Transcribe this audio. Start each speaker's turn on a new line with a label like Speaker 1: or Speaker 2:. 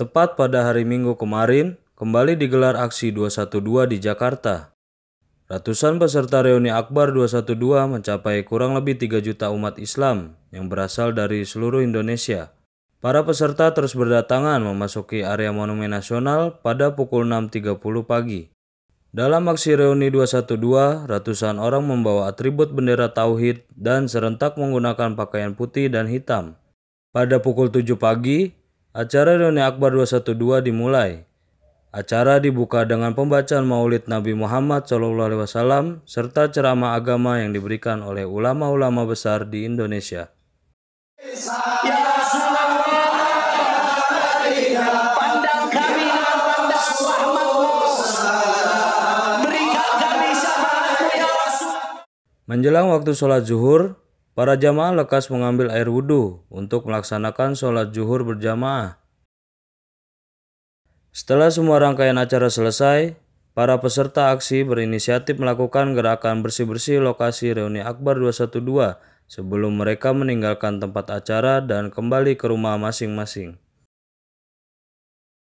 Speaker 1: Tepat pada hari Minggu kemarin, kembali digelar aksi 212 di Jakarta. Ratusan peserta reuni Akbar 212 mencapai kurang lebih 3 juta umat Islam yang berasal dari seluruh Indonesia. Para peserta terus berdatangan memasuki area Monumen Nasional pada pukul 6.30 pagi. Dalam aksi reuni 212, ratusan orang membawa atribut bendera tauhid dan serentak menggunakan pakaian putih dan hitam. Pada pukul 7 pagi, Acara Reuni Akbar 212 dimulai. Acara dibuka dengan pembacaan maulid Nabi Muhammad SAW serta ceramah agama yang diberikan oleh ulama-ulama besar di Indonesia. Ya Menjelang waktu sholat zuhur, Para jamaah lekas mengambil air wudhu untuk melaksanakan sholat zuhur berjamaah. Setelah semua rangkaian acara selesai, para peserta aksi berinisiatif melakukan gerakan bersih-bersih lokasi reuni Akbar 212 sebelum mereka meninggalkan tempat acara dan kembali ke rumah masing-masing.